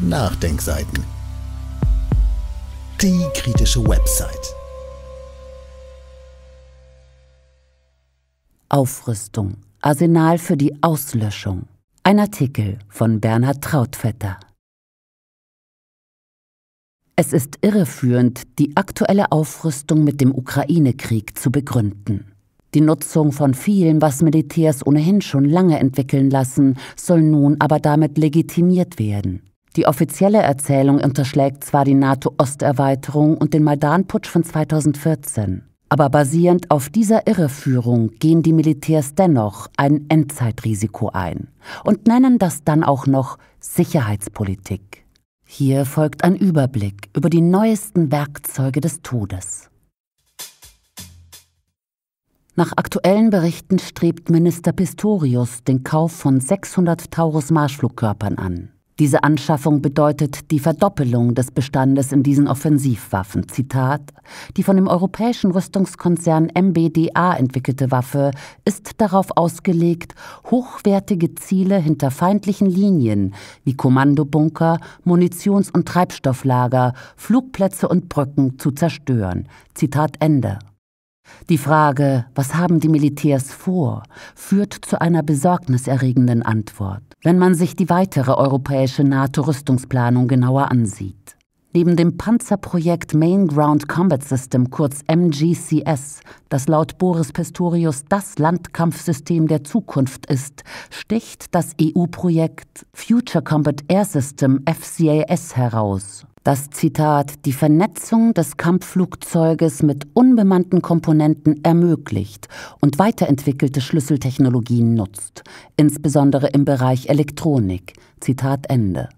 Nachdenkseiten. Die kritische Website. Aufrüstung. Arsenal für die Auslöschung. Ein Artikel von Bernhard Trautvetter. Es ist irreführend, die aktuelle Aufrüstung mit dem Ukraine-Krieg zu begründen. Die Nutzung von vielen, was Militärs ohnehin schon lange entwickeln lassen, soll nun aber damit legitimiert werden. Die offizielle Erzählung unterschlägt zwar die NATO-Osterweiterung und den Maidan-Putsch von 2014, aber basierend auf dieser Irreführung gehen die Militärs dennoch ein Endzeitrisiko ein und nennen das dann auch noch Sicherheitspolitik. Hier folgt ein Überblick über die neuesten Werkzeuge des Todes. Nach aktuellen Berichten strebt Minister Pistorius den Kauf von 600 Taurus-Marschflugkörpern an. Diese Anschaffung bedeutet die Verdoppelung des Bestandes in diesen Offensivwaffen. Zitat: Die von dem europäischen Rüstungskonzern MBDA entwickelte Waffe ist darauf ausgelegt, hochwertige Ziele hinter feindlichen Linien wie Kommandobunker, Munitions- und Treibstofflager, Flugplätze und Brücken zu zerstören. Zitat Ende. Die Frage, was haben die Militärs vor, führt zu einer besorgniserregenden Antwort, wenn man sich die weitere europäische NATO-Rüstungsplanung genauer ansieht. Neben dem Panzerprojekt Main Ground Combat System, kurz MGCS, das laut Boris Pistorius das Landkampfsystem der Zukunft ist, sticht das EU-Projekt Future Combat Air System FCAS heraus das Zitat die Vernetzung des Kampfflugzeuges mit unbemannten Komponenten ermöglicht und weiterentwickelte Schlüsseltechnologien nutzt, insbesondere im Bereich Elektronik. Zitat Ende.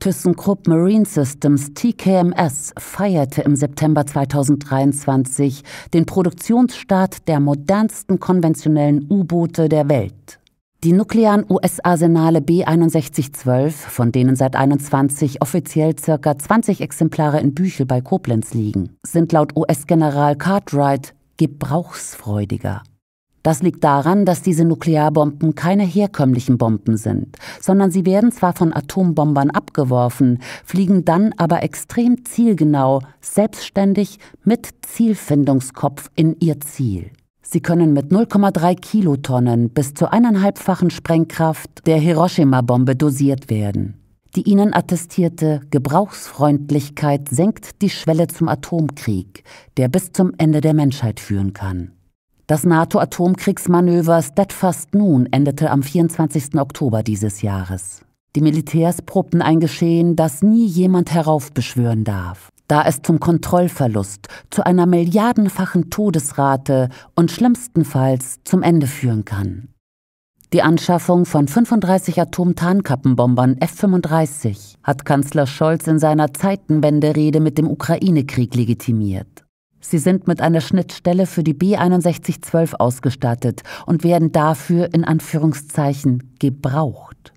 ThyssenKrupp Marine Systems TKMS feierte im September 2023 den Produktionsstart der modernsten konventionellen U-Boote der Welt. Die nuklearen US-Arsenale B6112, von denen seit 21 offiziell ca. 20 Exemplare in Büchel bei Koblenz liegen, sind laut US-General Cartwright gebrauchsfreudiger. Das liegt daran, dass diese Nuklearbomben keine herkömmlichen Bomben sind, sondern sie werden zwar von Atombombern abgeworfen, fliegen dann aber extrem zielgenau, selbstständig mit Zielfindungskopf in ihr Ziel. Sie können mit 0,3 Kilotonnen bis zur eineinhalbfachen Sprengkraft der Hiroshima-Bombe dosiert werden. Die ihnen attestierte Gebrauchsfreundlichkeit senkt die Schwelle zum Atomkrieg, der bis zum Ende der Menschheit führen kann. Das NATO-Atomkriegsmanöver Steadfast Nun endete am 24. Oktober dieses Jahres. Die Militärs probten ein Geschehen, das nie jemand heraufbeschwören darf da es zum Kontrollverlust, zu einer milliardenfachen Todesrate und schlimmstenfalls zum Ende führen kann. Die Anschaffung von 35 Atomtarnkappenbombern F-35 hat Kanzler Scholz in seiner Zeitenwenderede mit dem Ukraine-Krieg legitimiert. Sie sind mit einer Schnittstelle für die B-6112 ausgestattet und werden dafür in Anführungszeichen gebraucht.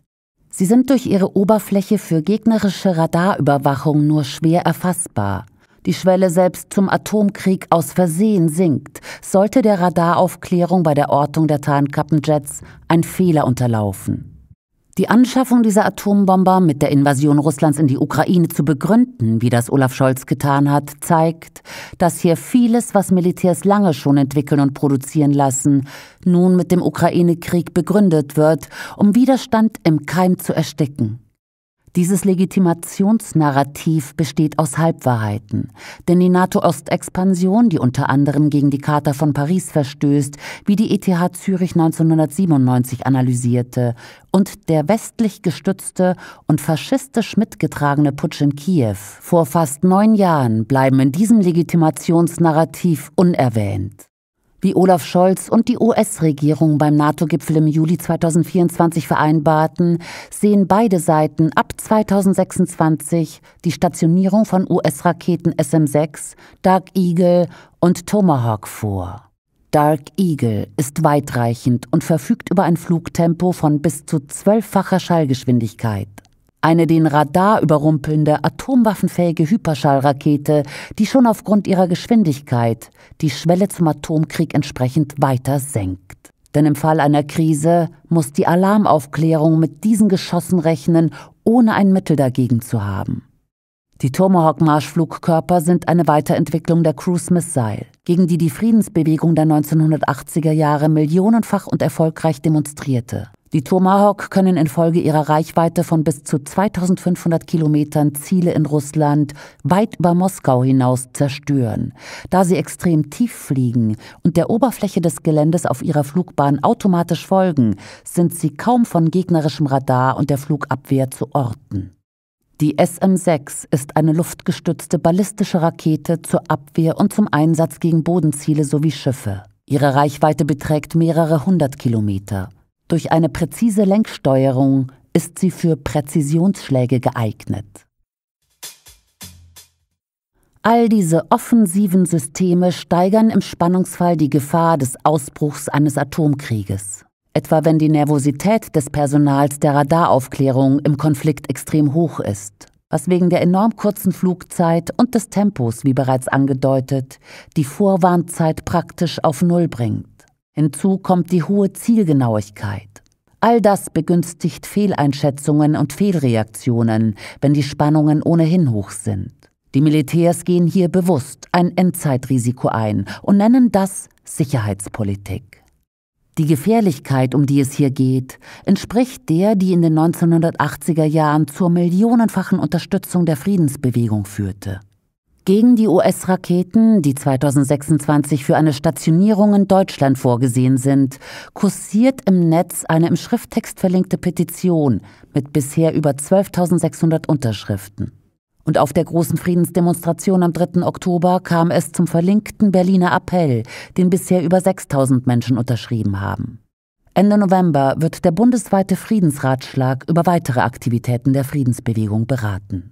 Sie sind durch ihre Oberfläche für gegnerische Radarüberwachung nur schwer erfassbar. Die Schwelle selbst zum Atomkrieg aus Versehen sinkt, sollte der Radaraufklärung bei der Ortung der Tarnkappenjets ein Fehler unterlaufen. Die Anschaffung dieser Atombomber mit der Invasion Russlands in die Ukraine zu begründen, wie das Olaf Scholz getan hat, zeigt, dass hier vieles, was Militärs lange schon entwickeln und produzieren lassen, nun mit dem Ukraine-Krieg begründet wird, um Widerstand im Keim zu ersticken. Dieses Legitimationsnarrativ besteht aus Halbwahrheiten, denn die NATO-Ostexpansion, die unter anderem gegen die Charta von Paris verstößt, wie die ETH Zürich 1997 analysierte, und der westlich gestützte und faschistisch mitgetragene Putsch in Kiew vor fast neun Jahren bleiben in diesem Legitimationsnarrativ unerwähnt. Wie Olaf Scholz und die US-Regierung beim NATO-Gipfel im Juli 2024 vereinbarten, sehen beide Seiten ab 2026 die Stationierung von US-Raketen SM-6, Dark Eagle und Tomahawk vor. Dark Eagle ist weitreichend und verfügt über ein Flugtempo von bis zu zwölffacher Schallgeschwindigkeit, eine den Radar überrumpelnde atomwaffenfähige Hyperschallrakete, die schon aufgrund ihrer Geschwindigkeit die Schwelle zum Atomkrieg entsprechend weiter senkt. Denn im Fall einer Krise muss die Alarmaufklärung mit diesen Geschossen rechnen, ohne ein Mittel dagegen zu haben. Die Tomahawk-Marschflugkörper sind eine Weiterentwicklung der Cruise Missile, gegen die die Friedensbewegung der 1980er Jahre millionenfach und erfolgreich demonstrierte. Die Tomahawk können infolge ihrer Reichweite von bis zu 2500 Kilometern Ziele in Russland weit über Moskau hinaus zerstören, da sie extrem tief fliegen und der Oberfläche des Geländes auf ihrer Flugbahn automatisch folgen, sind sie kaum von gegnerischem Radar und der Flugabwehr zu orten. Die SM-6 ist eine luftgestützte ballistische Rakete zur Abwehr und zum Einsatz gegen Bodenziele sowie Schiffe. Ihre Reichweite beträgt mehrere hundert Kilometer. Durch eine präzise Lenksteuerung ist sie für Präzisionsschläge geeignet. All diese offensiven Systeme steigern im Spannungsfall die Gefahr des Ausbruchs eines Atomkrieges, etwa wenn die Nervosität des Personals der Radaraufklärung im Konflikt extrem hoch ist, was wegen der enorm kurzen Flugzeit und des Tempos, wie bereits angedeutet, die Vorwarnzeit praktisch auf Null bringt. Hinzu kommt die hohe Zielgenauigkeit. All das begünstigt Fehleinschätzungen und Fehlreaktionen, wenn die Spannungen ohnehin hoch sind. Die Militärs gehen hier bewusst ein Endzeitrisiko ein und nennen das Sicherheitspolitik. Die Gefährlichkeit, um die es hier geht, entspricht der, die in den 1980er Jahren zur millionenfachen Unterstützung der Friedensbewegung führte gegen die US-Raketen, die 2026 für eine Stationierung in Deutschland vorgesehen sind, kursiert im Netz eine im Schrifttext verlinkte Petition mit bisher über 12.600 Unterschriften. Und auf der großen Friedensdemonstration am 3. Oktober kam es zum verlinkten Berliner Appell, den bisher über 6000 Menschen unterschrieben haben. Ende November wird der bundesweite Friedensratschlag über weitere Aktivitäten der Friedensbewegung beraten.